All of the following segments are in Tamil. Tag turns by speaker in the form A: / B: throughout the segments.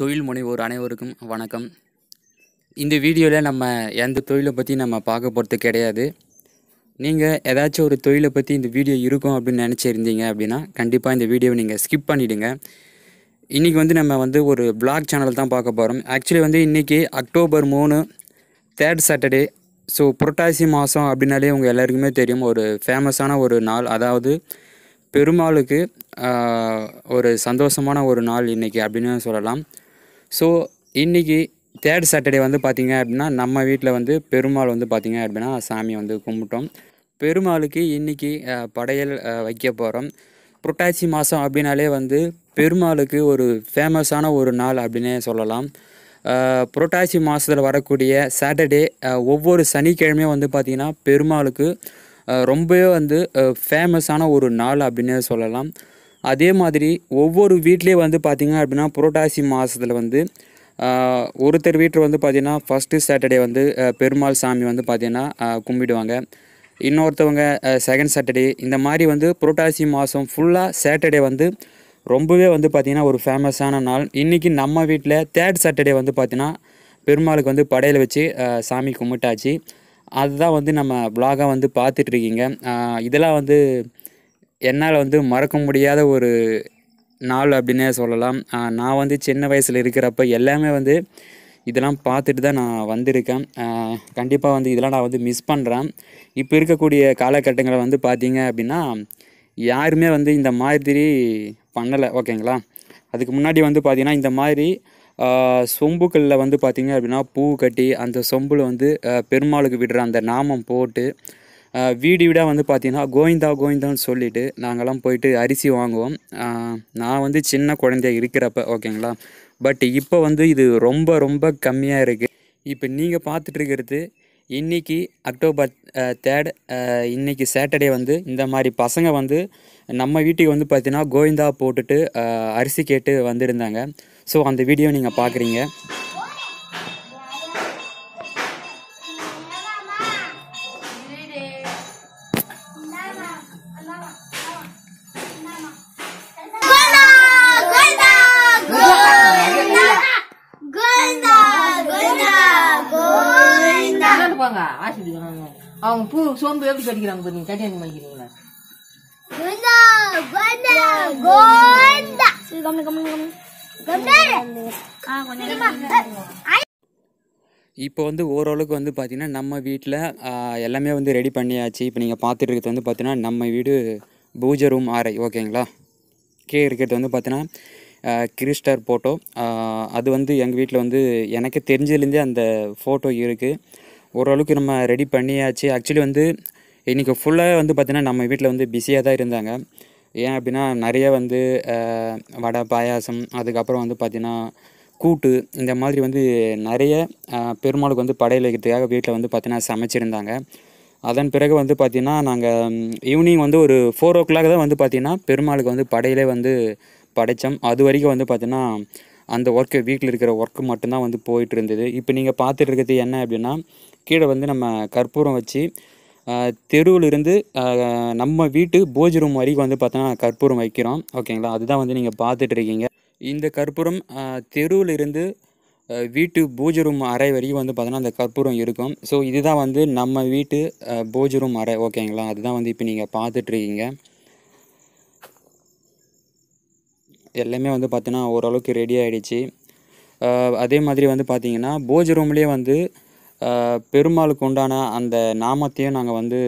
A: தொழில் முனைவோர் அனைவருக்கும் வணக்கம் இந்த வீடியோவில் நம்ம எந்த தொழிலை பற்றி நம்ம பார்க்க போகிறது கிடையாது நீங்கள் ஏதாச்சும் ஒரு தொழிலை பற்றி இந்த வீடியோ இருக்கும் அப்படின்னு நினச்சிருந்தீங்க அப்படின்னா கண்டிப்பாக இந்த வீடியோவை நீங்கள் ஸ்கிப் பண்ணிவிடுங்க இன்றைக்கி வந்து நம்ம வந்து ஒரு பிளாக் சேனல் தான் பார்க்க போகிறோம் ஆக்சுவலி வந்து இன்றைக்கி அக்டோபர் மூணு தேர்ட் சாட்டர்டே ஸோ புரட்டாசி மாதம் அப்படின்னாலே உங்கள் எல்லாருக்குமே தெரியும் ஒரு ஃபேமஸான ஒரு நாள் அதாவது பெருமாளுக்கு ஒரு சந்தோஷமான ஒரு நாள் இன்றைக்கி அப்படின்னு சொல்லலாம் ஸோ இன்றைக்கி தேர்ட் சாட்டர்டே வந்து பார்த்திங்க அப்படின்னா நம்ம வீட்டில் வந்து பெருமாள் வந்து பார்த்திங்க அப்படின்னா சாமியை வந்து கும்பிட்டோம் பெருமாளுக்கு இன்றைக்கி படையல் வைக்க போகிறோம் புரட்டாசி மாதம் அப்படின்னாலே வந்து பெருமாளுக்கு ஒரு ஃபேமஸான ஒரு நாள் அப்படின்னே சொல்லலாம் புரட்டாசி மாதத்தில் வரக்கூடிய சாட்டர்டே ஒவ்வொரு சனிக்கிழமையும் வந்து பார்த்திங்கன்னா பெருமாளுக்கு ரொம்பவே வந்து ஃபேமஸான ஒரு நாள் அப்படின்னே சொல்லலாம் அதே மாதிரி ஒவ்வொரு வீட்லேயே வந்து பார்த்திங்க அப்படின்னா புரட்டாசி மாதத்தில் வந்து ஒருத்தர் வீட்டில் வந்து பார்த்திங்கன்னா ஃபஸ்ட்டு சாட்டர்டே வந்து பெருமாள் சாமி வந்து பார்த்திங்கன்னா கும்பிடுவாங்க இன்னொருத்தவங்க செகண்ட் சாட்டர்டே இந்த மாதிரி வந்து புரோட்டாசி மாதம் ஃபுல்லாக சாட்டர்டே வந்து ரொம்பவே வந்து பார்த்திங்கன்னா ஒரு ஃபேமஸான நாள் இன்றைக்கி நம்ம வீட்டில் தேர்ட் சாட்டர்டே வந்து பார்த்திங்கன்னா பெருமாளுக்கு வந்து படையில் வச்சு சாமி கும்பிட்டாச்சு அதுதான் வந்து நம்ம ப்ளாகாக வந்து பார்த்துட்ருக்கீங்க இதெல்லாம் வந்து என்னால் வந்து மறக்க முடியாத ஒரு நாள் அப்படின்னே சொல்லலாம் நான் வந்து சின்ன வயசில் இருக்கிறப்ப எல்லாமே வந்து இதெல்லாம் பார்த்துட்டு தான் நான் வந்திருக்கேன் கண்டிப்பாக வந்து இதெல்லாம் நான் வந்து மிஸ் பண்ணுறேன் இப்போ இருக்கக்கூடிய காலகட்டங்களை வந்து பார்த்தீங்க அப்படின்னா யாருமே வந்து இந்த மாதிரி பண்ணலை ஓகேங்களா அதுக்கு முன்னாடி வந்து பார்த்திங்கன்னா இந்த மாதிரி சொம்புக்களில் வந்து பார்த்திங்க அப்படின்னா பூ கட்டி அந்த சொம்பில் வந்து பெருமாளுக்கு விடுற அந்த நாமம் போட்டு வீடு வீடாக வந்து பார்த்தீங்கன்னா கோவிந்தா கோவிந்தான்னு சொல்லிவிட்டு நாங்கள்லாம் போயிட்டு அரிசி வாங்குவோம் நான் வந்து சின்ன குழந்தைய இருக்கிறப்ப ஓகேங்களா பட் இப்போ வந்து இது ரொம்ப ரொம்ப கம்மியாக இருக்குது இப்போ நீங்கள் பார்த்துட்ருக்கிறது இன்றைக்கி அக்டோபர் தேர்ட் இன்றைக்கி சாட்டர்டே வந்து இந்த மாதிரி பசங்க வந்து நம்ம வீட்டுக்கு வந்து பார்த்திங்கன்னா கோவிந்தா போட்டுட்டு அரிசி கேட்டு வந்திருந்தாங்க ஸோ அந்த வீடியோ நீங்கள் பார்க்குறீங்க கொடுப்பாங்க ஆசிரியர் அவங்க பூ சோம்பு எப்படி கடிக்கிறாங்க பாருங்க கட்டியாந்து மாய்க்கிறீங்களா இப்போ வந்து ஓரளவுக்கு வந்து பார்த்திங்கன்னா நம்ம வீட்டில் எல்லாமே வந்து ரெடி பண்ணியாச்சு இப்போ நீங்கள் பார்த்துட்டு இருக்கிறது வந்து பார்த்தீங்கன்னா நம்ம வீடு பூஜை ரூம் ஆரை ஓகேங்களா கே இருக்கிறது வந்து பார்த்தீங்கன்னா கிறிஸ்டர் ஃபோட்டோ அது வந்து எங்கள் வீட்டில் வந்து எனக்கு தெரிஞ்சதுலேருந்தே அந்த ஃபோட்டோ இருக்குது ஓரளவுக்கு நம்ம ரெடி பண்ணியாச்சு ஆக்சுவலி வந்து இன்றைக்கி ஃபுல்லாக வந்து பார்த்திங்கன்னா நம்ம வீட்டில் வந்து பிஸியாக தான் இருந்தாங்க ஏன் அப்படின்னா நிறைய வந்து வடை பாயாசம் அதுக்கப்புறம் வந்து பார்த்திங்கன்னா கூட்டு இந்த மாதிரி வந்து நிறைய பெருமாளுக்கு வந்து படையில் வைக்கிறதுக்காக வீட்டில் வந்து பார்த்திங்கன்னா சமைச்சிருந்தாங்க அதன் பிறகு வந்து பார்த்திங்கன்னா நாங்கள் ஈவினிங் வந்து ஒரு ஃபோர் ஓ கிளாக் தான் வந்து பார்த்திங்கன்னா பெருமாளுக்கு வந்து படையிலே வந்து படைத்தோம் அது வரைக்கும் வந்து பார்த்திங்கன்னா அந்த ஒர்க்கு வீட்டில் இருக்கிற ஒர்க்கு மட்டும்தான் வந்து போயிட்டு இருந்தது இப்போ நீங்கள் பார்த்துட்டு இருக்கிறது என்ன அப்படின்னா கீழே வந்து நம்ம கற்பூரம் வச்சு தெருவிலிருந்து நம்ம வீட்டு போஜ் ரூம் வரைக்கும் வந்து பார்த்தோன்னா கற்பூரம் வைக்கிறோம் ஓகேங்களா அதுதான் வந்து நீங்கள் பார்த்துட்டு இருக்கீங்க இந்த கற்பூரம் தெருவிலிருந்து வீட்டு பூஜை ரூம் அறை வரைக்கும் வந்து பார்த்தோன்னா அந்த கற்பூரம் இருக்கும் ஸோ இதுதான் வந்து நம்ம வீட்டு பூஜை ரூம் அறை ஓகேங்களா அதுதான் வந்து இப்போ நீங்கள் பார்த்துட்ருக்கீங்க எல்லாமே வந்து பார்த்தீங்கன்னா ஓரளவுக்கு ரெடி ஆகிடுச்சு அதே மாதிரி வந்து பார்த்திங்கன்னா போஜ ரூம்லேயே வந்து பெருமாளுக்கு உண்டான அந்த நாமத்தையும் நாங்கள் வந்து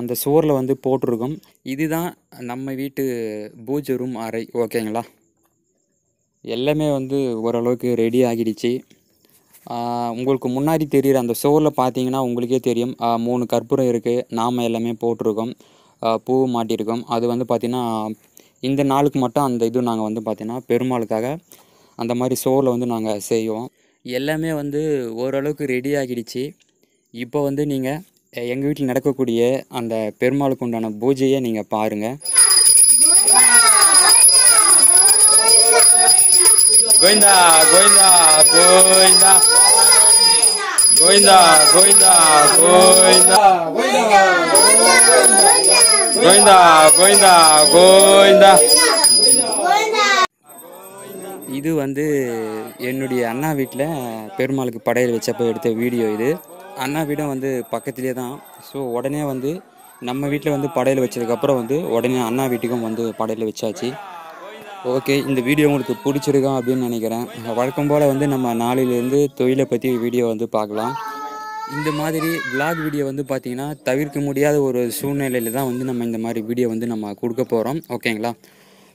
A: அந்த சுவரில் வந்து போட்டிருக்கோம் இதுதான் நம்ம வீட்டு பூஜ ரூம் அறை ஓகேங்களா எல்லாமே வந்து ஓரளவுக்கு ரெடி ஆகிடுச்சு உங்களுக்கு முன்னாடி தெரியுற அந்த சுவரில் பார்த்தீங்கன்னா உங்களுக்கே தெரியும் மூணு கற்பூரம் இருக்குது நாம எல்லாமே போட்டிருக்கோம் பூ மாட்டியிருக்கோம் அது வந்து பார்த்திங்கன்னா இந்த நாளுக்கு மட்டும் அந்த இது நாங்கள் வந்து பார்த்திங்கன்னா பெருமாளுக்காக அந்த மாதிரி சோறில் வந்து நாங்கள் செய்வோம் எல்லாமே வந்து ஓரளவுக்கு ரெடி ஆகிடுச்சு இப்போ வந்து நீங்கள் எங்கள் வீட்டில் நடக்கக்கூடிய அந்த பெருமாளுக்கு உண்டான பூஜையை நீங்கள் பாருங்கள் Govinda Govinda Govinda Govinda Govinda Govinda Govinda
B: Goinda, goinda, goinda.
A: இது வந்து என்னுடைய அண்ணா வீட்டில் பெருமாளுக்கு படையல் வச்சப்போ எடுத்த வீடியோ இது அண்ணா வீடும் வந்து பக்கத்துலேயே தான் ஸோ உடனே வந்து நம்ம வீட்டில் வந்து படையல் வச்சதுக்கப்புறம் வந்து உடனே அண்ணா வீட்டுக்கும் வந்து படையல் வச்சாச்சு ஓகே இந்த வீடியோ உங்களுக்கு பிடிச்சிருக்கோம் அப்படின்னு நினைக்கிறேன் வழக்கம் போல் வந்து நம்ம நாளிலேருந்து தொழிலை பற்றி வீடியோ வந்து பார்க்கலாம் இந்த மாதிரி விளாக் வீடியோ வந்து பார்த்தீங்கன்னா தவிர்க்க முடியாத ஒரு சூழ்நிலையில் தான் வந்து நம்ம இந்த மாதிரி வீடியோ வந்து நம்ம கொடுக்க போகிறோம் ஓகேங்களா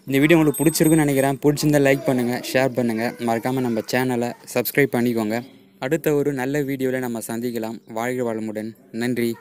A: இந்த வீடியோ உங்களுக்கு பிடிச்சிருக்குன்னு நினைக்கிறேன் பிடிச்சிருந்தால் லைக் பண்ணுங்கள் ஷேர் பண்ணுங்கள் மறக்காமல் நம்ம சேனலை சப்ஸ்கிரைப் பண்ணிக்கோங்க அடுத்த ஒரு நல்ல வீடியோவில் நம்ம சந்திக்கலாம் வாழ்க வளமுடன் நன்றி